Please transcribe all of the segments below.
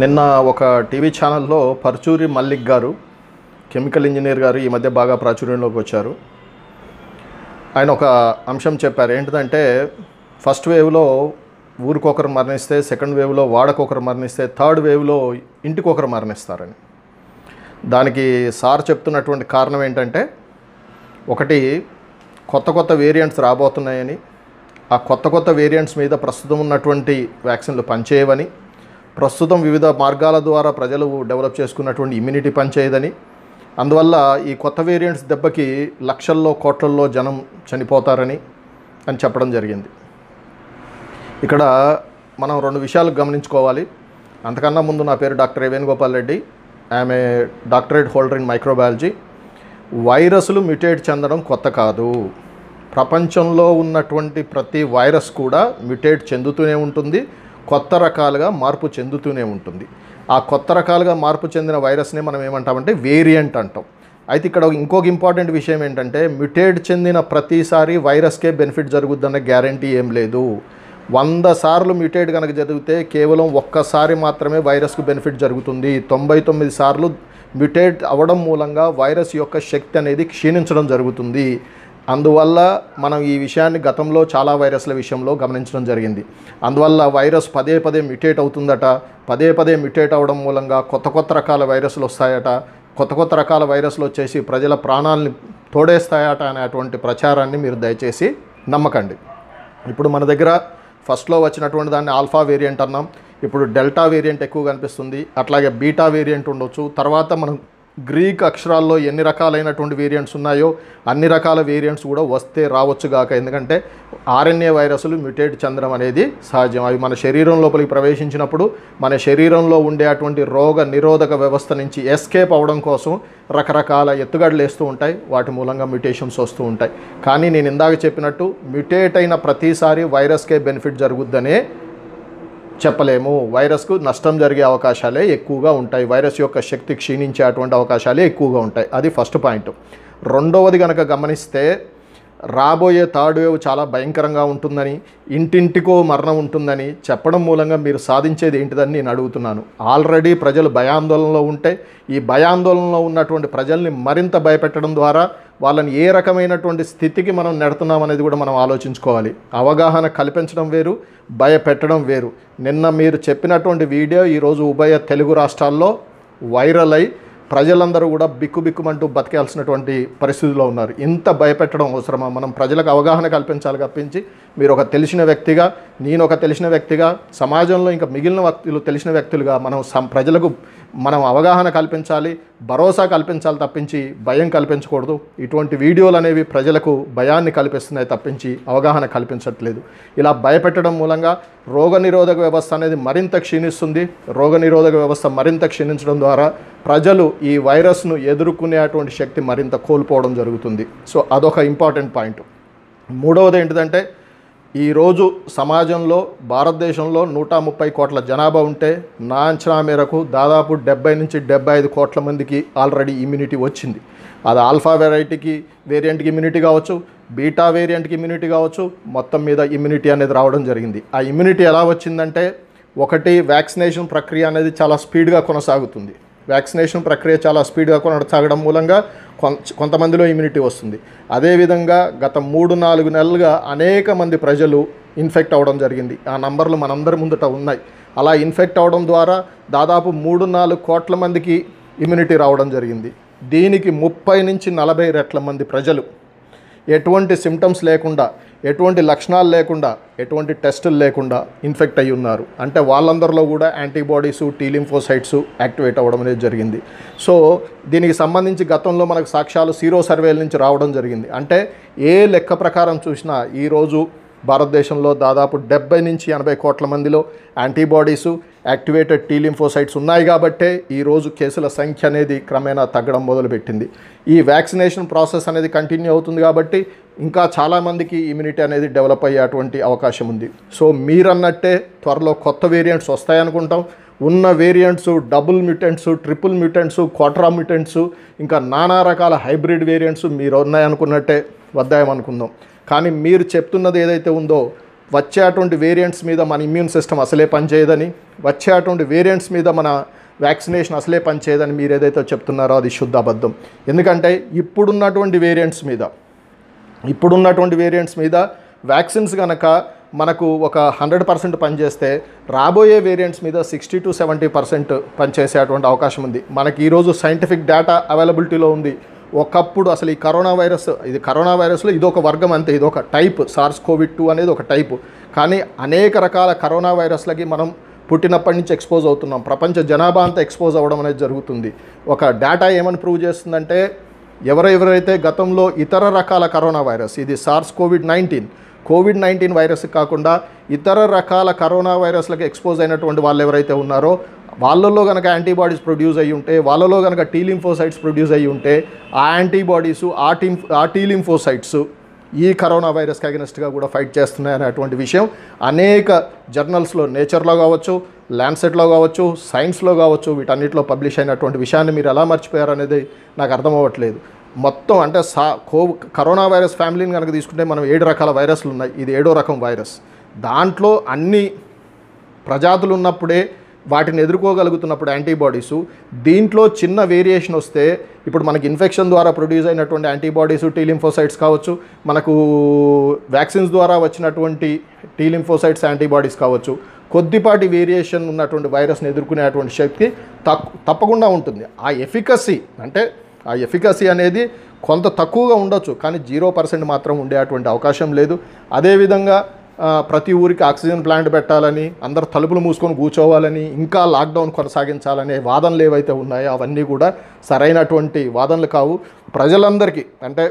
నిన్న ఒక టీవీ ఛానల్లో పర్చూరి మల్లిక్ గారు కెమికల్ ఇంజనీర్ గారు ఈ మధ్య బాగా ప్రాచుర్యంలోకి వచ్చారు ఆయన ఒక అంశం చెప్పారు ఏంటిదంటే ఫస్ట్ వేవ్లో ఊరికొకరు మరణిస్తే సెకండ్ వేవ్లో వాడకొకరు మరణిస్తే థర్డ్ వేవ్లో ఇంటికొకరు మరణిస్తారని దానికి సార్ చెప్తున్నటువంటి కారణం ఏంటంటే ఒకటి కొత్త కొత్త వేరియంట్స్ రాబోతున్నాయని ఆ కొత్త కొత్త వేరియంట్స్ మీద ప్రస్తుతం ఉన్నటువంటి వ్యాక్సిన్లు పనిచేయవని ప్రస్తుతం వివిధ మార్గాల ద్వారా ప్రజలు డెవలప్ చేసుకున్నటువంటి ఇమ్యూనిటీ పనిచేయదని అందువల్ల ఈ కొత్త వేరియంట్స్ దెబ్బకి లక్షల్లో కోట్లల్లో జనం చనిపోతారని అని చెప్పడం జరిగింది ఇక్కడ మనం రెండు విషయాలు గమనించుకోవాలి అంతకన్నా ముందు నా పేరు డాక్టర్ ఏ వేణుగోపాల్ రెడ్డి ఆమె డాక్టరేట్ హోల్డర్ ఇన్ మైక్రోబయాలజీ వైరస్లు మ్యుటేట్ చెందడం కొత్త కాదు ప్రపంచంలో ఉన్నటువంటి ప్రతి వైరస్ కూడా మ్యుటేట్ చెందుతూనే ఉంటుంది కొత్త రకాలుగా మార్పు చెందుతూనే ఉంటుంది ఆ కొత్త రకాలుగా మార్పు చెందిన వైరస్నే మనం ఏమంటామంటే వేరియంట్ అంటాం అయితే ఇక్కడ ఇంకొక ఇంపార్టెంట్ విషయం ఏంటంటే మ్యుటేట్ చెందిన ప్రతిసారి వైరస్కే బెనిఫిట్ జరుగుద్దన్న గ్యారంటీ ఏం లేదు వంద సార్లు మ్యుటేట్ కనుక జరిగితే కేవలం ఒక్కసారి మాత్రమే వైరస్కు బెనిఫిట్ జరుగుతుంది తొంభై తొమ్మిది సార్లు మ్యుటేట్ అవ్వడం మూలంగా వైరస్ యొక్క శక్తి అనేది క్షీణించడం జరుగుతుంది అందువల్ల మనం ఈ విషయాన్ని గతంలో చాలా వైరస్ల విషయంలో గమనించడం జరిగింది అందువల్ల వైరస్ పదే పదే మ్యుటేట్ అవుతుందట పదే పదే మ్యుటేట్ అవడం మూలంగా కొత్త కొత్త రకాల వైరస్లు వస్తాయట కొత్త కొత్త రకాల వైరస్లు వచ్చేసి ప్రజల ప్రాణాలని తోడేస్తాయట అనేటువంటి ప్రచారాన్ని మీరు దయచేసి నమ్మకండి ఇప్పుడు మన దగ్గర ఫస్ట్లో వచ్చినటువంటి దాన్ని ఆల్ఫా వేరియంట్ అన్నాం ఇప్పుడు డెల్టా వేరియంట్ ఎక్కువ కనిపిస్తుంది అట్లాగే బీటా వేరియంట్ ఉండొచ్చు తర్వాత మనం గ్రీక్ అక్షరాల్లో ఎన్ని రకాలైనటువంటి వేరియంట్స్ ఉన్నాయో అన్ని రకాల వేరియంట్స్ కూడా వస్తే రావచ్చు గాక ఎందుకంటే ఆర్ఎన్ఏ వైరస్లు మ్యుటేట్ చెందడం అనేది సహజం అవి మన శరీరం లోపలికి ప్రవేశించినప్పుడు మన శరీరంలో ఉండే అటువంటి రోగ నిరోధక వ్యవస్థ నుంచి ఎస్కేప్ అవడం కోసం రకరకాల ఎత్తుగడలు వేస్తూ ఉంటాయి వాటి మూలంగా మ్యుటేషన్స్ వస్తూ ఉంటాయి కానీ నేను ఇందాక చెప్పినట్టు మ్యుటేట్ అయిన ప్రతిసారి వైరస్కే బెనిఫిట్ జరుగుద్దనే చెప్పలేము వైరస్కు నష్టం జరిగే అవకాశాలే ఎక్కువగా ఉంటాయి వైరస్ యొక్క శక్తి క్షీణించేటువంటి అవకాశాలే ఎక్కువగా ఉంటాయి అది ఫస్ట్ పాయింట్ రెండవది కనుక గమనిస్తే రాబోయే థర్డ్ వేవ్ చాలా భయంకరంగా ఉంటుందని ఇంటింటికో మరణం ఉంటుందని చెప్పడం మూలంగా మీరు సాధించేది ఏంటిదని నేను అడుగుతున్నాను ఆల్రెడీ ప్రజలు భయాందోళనలో ఉంటే ఈ భయాందోళనలో ఉన్నటువంటి ప్రజల్ని మరింత భయపెట్టడం ద్వారా వాళ్ళని ఏ రకమైనటువంటి స్థితికి మనం నెడుతున్నాం కూడా మనం ఆలోచించుకోవాలి అవగాహన కల్పించడం వేరు భయపెట్టడం వేరు నిన్న మీరు చెప్పినటువంటి వీడియో ఈరోజు ఉభయ తెలుగు రాష్ట్రాల్లో వైరల్ అయి ప్రజలందరూ కూడా బిక్కుబిక్కుమంటూ బతికాల్సినటువంటి పరిస్థితిలో ఉన్నారు ఇంత భయపెట్టడం అవసరమా మనం ప్రజలకు అవగాహన కల్పించాలి తప్పించి మీరు ఒక తెలిసిన వ్యక్తిగా నేను ఒక తెలిసిన వ్యక్తిగా సమాజంలో ఇంకా మిగిలిన వ్యక్తులు తెలిసిన వ్యక్తులుగా మనం ప్రజలకు మనం అవగాహన కల్పించాలి భరోసా కల్పించాలి తప్పించి భయం కల్పించకూడదు ఇటువంటి వీడియోలు అనేవి ప్రజలకు భయాన్ని కల్పిస్తున్నాయి తప్పించి అవగాహన కల్పించట్లేదు ఇలా భయపెట్టడం మూలంగా రోగనిరోధక వ్యవస్థ అనేది మరింత క్షీణిస్తుంది రోగనిరోధక వ్యవస్థ మరింత క్షీణించడం ద్వారా ప్రజలు ఈ వైరస్ను ఎదుర్కొనేటువంటి శక్తి మరింత కోల్పోవడం జరుగుతుంది సో అదొక ఇంపార్టెంట్ పాయింట్ మూడవది ఏంటిదంటే ఈరోజు సమాజంలో భారతదేశంలో నూట ముప్పై కోట్ల జనాభా ఉంటే నా అంచనా మేరకు దాదాపు డెబ్బై నుంచి డెబ్బై ఐదు కోట్ల మందికి ఆల్రెడీ ఇమ్యూనిటీ వచ్చింది అది ఆల్ఫా వెరైటీకి వేరియంట్కి ఇమ్యూనిటీ కావచ్చు బీటా వేరియంట్కి ఇమ్యూనిటీ కావచ్చు మొత్తం మీద ఇమ్యూనిటీ అనేది రావడం జరిగింది ఆ ఇమ్యూనిటీ ఎలా వచ్చిందంటే ఒకటి వ్యాక్సినేషన్ ప్రక్రియ అనేది చాలా స్పీడ్గా కొనసాగుతుంది వ్యాక్సినేషన్ ప్రక్రియ చాలా స్పీడ్గా కొనసాగడం మూలంగా కొంతమందిలో ఇమ్యూనిటీ వస్తుంది అదేవిధంగా గత మూడు నాలుగు నెలలుగా అనేక మంది ప్రజలు ఇన్ఫెక్ట్ అవ్వడం జరిగింది ఆ నంబర్లు మనందరి ముందుట ఉన్నాయి అలా ఇన్ఫెక్ట్ అవ్వడం ద్వారా దాదాపు మూడు నాలుగు కోట్ల మందికి ఇమ్యూనిటీ రావడం జరిగింది దీనికి ముప్పై నుంచి నలభై రెట్ల మంది ప్రజలు ఎటువంటి సిమ్టమ్స్ లేకుండా ఎటువంటి లక్షణాలు లేకుండా ఎటువంటి టెస్టులు లేకుండా ఇన్ఫెక్ట్ అయి ఉన్నారు అంటే వాళ్ళందరిలో కూడా యాంటీబాడీసు టీలింఫోసైట్స్ యాక్టివేట్ అవ్వడం అనేది జరిగింది సో దీనికి సంబంధించి గతంలో మనకు సాక్ష్యాలు సీరో సర్వేల నుంచి రావడం జరిగింది అంటే ఏ లెక్క ప్రకారం చూసినా ఈరోజు భారతదేశంలో దాదాపు డెబ్బై నుంచి ఎనభై కోట్ల మందిలో యాంటీబాడీసు యాక్టివేటెడ్ టీలింఫోసైట్స్ ఉన్నాయి కాబట్టే ఈరోజు కేసుల సంఖ్య అనేది క్రమేణా తగ్గడం మొదలుపెట్టింది ఈ వ్యాక్సినేషన్ ప్రాసెస్ అనేది కంటిన్యూ అవుతుంది కాబట్టి ఇంకా చాలామందికి ఇమ్యూనిటీ అనేది డెవలప్ అయ్యేటువంటి అవకాశం ఉంది సో మీరన్నట్టే త్వరలో కొత్త వేరియంట్స్ వస్తాయనుకుంటాం ఉన్న variants double mutants triple mutants quadra mutants ఇంకా నానా రకాల హైబ్రిడ్ వేరియంట్స్ మీరు ఉన్నాయనుకున్నట్టే వద్దాయం అనుకుందాం కానీ మీరు చెప్తున్నది ఏదైతే ఉందో వచ్చేటువంటి వేరియంట్స్ మీద మన ఇమ్యూన్ సిస్టమ్ అసలే పనిచేయదని వచ్చేటువంటి వేరియంట్స్ మీద మన వ్యాక్సినేషన్ అసలే పనిచేయదని మీరు ఏదైతే చెప్తున్నారో అది శుద్ధ అబద్ధం ఎందుకంటే ఇప్పుడున్నటువంటి వేరియంట్స్ మీద ఇప్పుడున్నటువంటి వేరియంట్స్ మీద వ్యాక్సిన్స్ కనుక మనకు ఒక హండ్రెడ్ పర్సెంట్ పనిచేస్తే రాబోయే వేరియంట్స్ మీద సిక్స్టీ టు సెవెంటీ పర్సెంట్ పనిచేసేటువంటి అవకాశం ఉంది మనకి ఈరోజు సైంటిఫిక్ డేటా అవైలబిలిటీలో ఉంది ఒకప్పుడు అసలు ఈ కరోనా వైరస్ ఇది కరోనా వైరస్లో ఇదొక వర్గం అంతే ఇదొక టైప్ సార్స్ కోవిడ్ టూ అనేది ఒక టైప్ కానీ అనేక రకాల కరోనా వైరస్లకి మనం పుట్టినప్పటి నుంచి ఎక్స్పోజ్ అవుతున్నాం ప్రపంచ జనాభా అంతా ఎక్స్పోజ్ అవ్వడం అనేది జరుగుతుంది ఒక డేటా ఏమని ప్రూవ్ చేస్తుందంటే ఎవరెవరైతే గతంలో ఇతర రకాల కరోనా వైరస్ ఇది SARS COVID nineteen COVID nineteen virus కాకుండా ఇతర రకాల కరోనా వైరస్లకు ఎక్స్పోజ్ అయినటువంటి వాళ్ళు ఎవరైతే ఉన్నారో వాళ్ళల్లో కనుక యాంటీబాడీస్ ప్రొడ్యూస్ అయ్యి ఉంటే వాళ్ళలో కనుక టీలింఫోసైట్స్ ప్రొడ్యూస్ అయ్యి ఉంటే ఆ యాంటీబాడీసు ఆ టీ ఆ టీలింఫోసైట్స్ ఈ కరోనా వైరస్కి అగెనిస్ట్గా కూడా ఫైట్ చేస్తున్నాయి అనేటువంటి విషయం అనేక జర్నల్స్లో నేచర్లో కావచ్చు ల్యాండ్సెట్లో కావచ్చు సైన్స్లో కావచ్చు వీటన్నిటిలో పబ్లిష్ అయినటువంటి విషయాన్ని మీరు ఎలా మర్చిపోయారు అనేది నాకు అర్థం అవ్వట్లేదు మొత్తం అంటే సా కో కరోనా వైరస్ ఫ్యామిలీని కనుక తీసుకుంటే మనం ఏడు రకాల వైరస్లు ఉన్నాయి ఇది ఏడో రకం వైరస్ దాంట్లో అన్ని ప్రజాతులు ఉన్నప్పుడే వాటిని ఎదుర్కోగలుగుతున్నప్పుడు యాంటీబాడీసు దీంట్లో చిన్న వేరియేషన్ వస్తే ఇప్పుడు మనకి ఇన్ఫెక్షన్ ద్వారా ప్రొడ్యూస్ అయినటువంటి యాంటీబాడీసు టీలింఫోసైట్స్ కావచ్చు మనకు వ్యాక్సిన్స్ ద్వారా వచ్చినటువంటి టీలింఫోసైట్స్ యాంటీబాడీస్ కావచ్చు కొద్దిపాటి వేరియేషన్ ఉన్నటువంటి వైరస్ని ఎదుర్కొనేటువంటి శక్తి తప్పకుండా ఉంటుంది ఆ ఎఫికసీ అంటే ఆ ఎఫికసీ అనేది కొంత తక్కువగా ఉండొచ్చు కానీ జీరో పర్సెంట్ మాత్రం ఉండేటువంటి అవకాశం లేదు అదేవిధంగా ప్రతి ఊరికి ఆక్సిజన్ ప్లాంట్ పెట్టాలని అందరు తలుపులు మూసుకొని కూర్చోవాలని ఇంకా లాక్డౌన్ కొనసాగించాలనే వాదనలు ఏవైతే ఉన్నాయో అవన్నీ కూడా సరైనటువంటి వాదనలు కావు ప్రజలందరికీ అంటే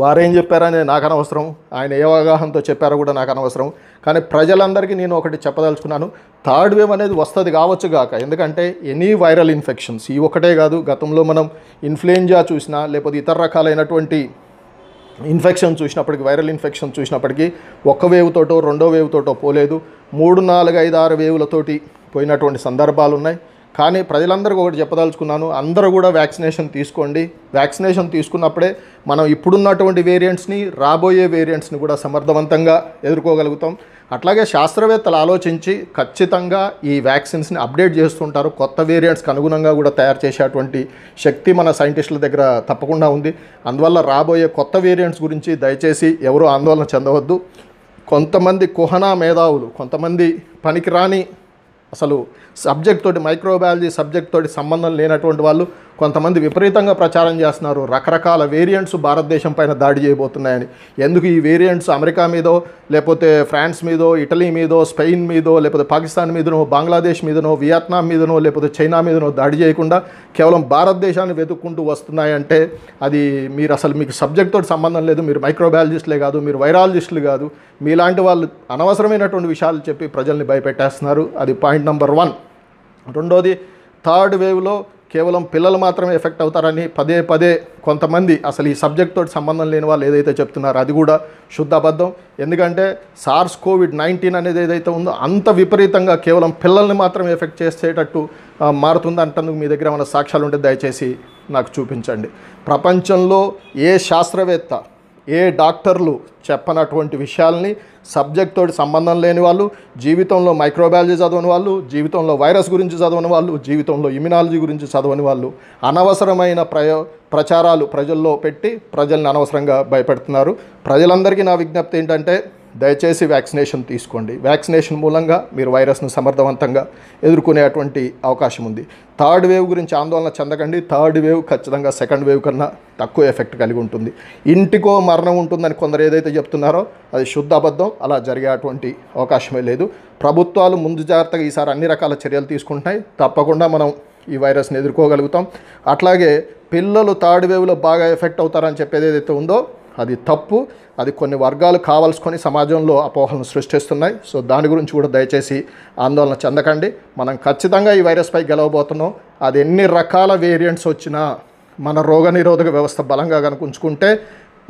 వారేం చెప్పారని నాకు అనవసరం ఆయన ఏ అవగాహనతో చెప్పారో కూడా నాకు అనవసరం కానీ ప్రజలందరికీ నేను ఒకటి చెప్పదలుచుకున్నాను థర్డ్ వేవ్ అనేది వస్తుంది కావచ్చు కాక ఎందుకంటే ఎనీ వైరల్ ఇన్ఫెక్షన్స్ ఈ ఒకటే కాదు గతంలో మనం ఇన్ఫ్లుయెంజా చూసినా లేకపోతే ఇతర రకాలైనటువంటి ఇన్ఫెక్షన్ చూసినప్పటికీ వైరల్ ఇన్ఫెక్షన్ చూసినప్పటికీ ఒక్క వేవ్ తోటో రెండో వేవ్ తోటో పోలేదు మూడు నాలుగు ఐదు ఆరు వేవులతోటి పోయినటువంటి సందర్భాలు ఉన్నాయి కానీ ప్రజలందరికీ ఒకటి చెప్పదలుచుకున్నాను అందరూ కూడా వ్యాక్సినేషన్ తీసుకోండి వ్యాక్సినేషన్ తీసుకున్నప్పుడే మనం ఇప్పుడున్నటువంటి వేరియంట్స్ని రాబోయే వేరియంట్స్ని కూడా సమర్థవంతంగా ఎదుర్కోగలుగుతాం అట్లాగే శాస్త్రవేత్తలు ఆలోచించి ఖచ్చితంగా ఈ వ్యాక్సిన్స్ని అప్డేట్ చేస్తుంటారు కొత్త వేరియంట్స్కి అనుగుణంగా కూడా తయారు చేసేటువంటి శక్తి మన సైంటిస్టుల దగ్గర తప్పకుండా ఉంది అందువల్ల రాబోయే కొత్త వేరియంట్స్ గురించి దయచేసి ఎవరూ ఆందోళన చెందవద్దు కొంతమంది కుహనా మేధావులు కొంతమంది పనికిరాని అసలు సబ్జెక్ట్ తోటి మైక్రోబయాలజీ సబ్జెక్ట్ తోటి సంబంధం లేనటువంటి వాళ్ళు కొంతమంది విపరీతంగా ప్రచారం చేస్తున్నారు రకరకాల వేరియంట్స్ భారతదేశం పైన దాడి చేయబోతున్నాయని ఎందుకు ఈ వేరియంట్స్ అమెరికా మీదో లేకపోతే ఫ్రాన్స్ మీదో ఇటలీ మీదో స్పెయిన్ మీదో లేకపోతే పాకిస్తాన్ మీదనో బంగ్లాదేశ్ మీదనో వియత్నాం మీదనో లేకపోతే చైనా మీదనో దాడి చేయకుండా కేవలం భారతదేశాన్ని వెతుక్కుంటూ వస్తున్నాయంటే అది మీరు అసలు మీకు తోటి సంబంధం లేదు మీరు మైక్రోబయాలజిస్టులే కాదు మీరు వైరాలజిస్టులు కాదు మీలాంటి వాళ్ళు అనవసరమైనటువంటి విషయాలు చెప్పి ప్రజల్ని భయపెట్టేస్తున్నారు అది పాయింట్ నెంబర్ వన్ రెండోది థర్డ్ వేవ్లో కేవలం పిల్లలు మాత్రమే ఎఫెక్ట్ అవుతారని పదే పదే కొంతమంది అసలు ఈ సబ్జెక్ట్ తోటి సంబంధం లేని వాళ్ళు ఏదైతే చెప్తున్నారో అది కూడా శుద్ధ అబద్ధం ఎందుకంటే సార్స్ కోవిడ్ నైన్టీన్ అనేది ఏదైతే ఉందో అంత విపరీతంగా కేవలం పిల్లల్ని మాత్రమే ఎఫెక్ట్ చేసేటట్టు మారుతుంది అంటందుకు మీ దగ్గర ఏమైనా సాక్ష్యాలు ఉంటే దయచేసి నాకు చూపించండి ప్రపంచంలో ఏ శాస్త్రవేత్త ఏ డాక్టర్లు చెప్పనటువంటి విషయాల్ని సబ్జెక్ట్ తోటి సంబంధం లేని వాళ్ళు జీవితంలో మైక్రోబయాలజీ చదవని వాళ్ళు జీవితంలో వైరస్ గురించి చదవని వాళ్ళు జీవితంలో ఇమ్యునాలజీ గురించి చదవని వాళ్ళు అనవసరమైన ప్రయో ప్రచారాలు ప్రజల్లో పెట్టి ప్రజల్ని అనవసరంగా భయపెడుతున్నారు ప్రజలందరికీ నా విజ్ఞప్తి ఏంటంటే దయచేసి వ్యాక్సినేషన్ తీసుకోండి వ్యాక్సినేషన్ మూలంగా మీరు వైరస్ను సమర్థవంతంగా ఎదుర్కొనేటువంటి అవకాశం ఉంది థర్డ్ వేవ్ గురించి ఆందోళన చెందకండి థర్డ్ వేవ్ ఖచ్చితంగా సెకండ్ వేవ్ కన్నా తక్కువ ఎఫెక్ట్ కలిగి ఉంటుంది ఇంటికో మరణం ఉంటుందని కొందరు ఏదైతే చెప్తున్నారో అది శుద్ధ అబద్ధం అలా జరిగేటువంటి అవకాశమే లేదు ప్రభుత్వాలు ముందు జాగ్రత్తగా ఈసారి అన్ని రకాల చర్యలు తీసుకుంటున్నాయి తప్పకుండా మనం ఈ వైరస్ని ఎదుర్కోగలుగుతాం అట్లాగే పిల్లలు థర్డ్ వేవ్లో బాగా ఎఫెక్ట్ అవుతారని చెప్పేది ఏదైతే ఉందో అది తప్పు అది కొన్ని వర్గాలు కావాల్సుకొని సమాజంలో అపోహలను సృష్టిస్తున్నాయి సో దాని గురించి కూడా దయచేసి ఆందోళన చెందకండి మనం ఖచ్చితంగా ఈ వైరస్పై గెలవబోతున్నాం అది ఎన్ని రకాల వేరియంట్స్ వచ్చినా మన రోగనిరోధక వ్యవస్థ బలంగా కనుక ఉంచుకుంటే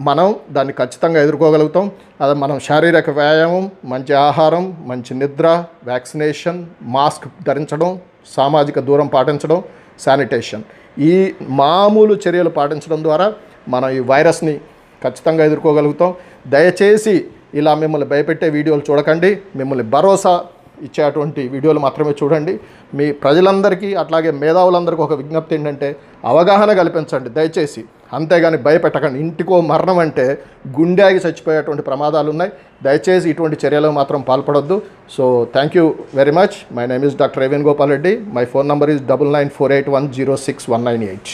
మనం దాన్ని ఖచ్చితంగా ఎదుర్కోగలుగుతాం అది మనం శారీరక వ్యాయామం మంచి ఆహారం మంచి నిద్ర వ్యాక్సినేషన్ మాస్క్ ధరించడం సామాజిక దూరం పాటించడం శానిటేషన్ ఈ మామూలు చర్యలు పాటించడం ద్వారా మనం ఈ వైరస్ని ఖచ్చితంగా ఎదుర్కోగలుగుతాం దయచేసి ఇలా మిమ్మల్ని భయపెట్టే వీడియోలు చూడకండి మిమ్మల్ని భరోసా ఇచ్చేటువంటి వీడియోలు మాత్రమే చూడండి మీ ప్రజలందరికీ అట్లాగే మేధావులందరికీ ఒక విజ్ఞప్తి ఏంటంటే అవగాహన కల్పించండి దయచేసి అంతేగాని భయపెట్టకండి ఇంటికో మరణం అంటే గుండెకి చచ్చిపోయేటువంటి ప్రమాదాలు ఉన్నాయి దయచేసి ఇటువంటి చర్యలు మాత్రం పాల్పడొద్దు so thank you very much my name is doctor Venu Gopal Reddy my phone number is double nine four eight one zero six one nine eight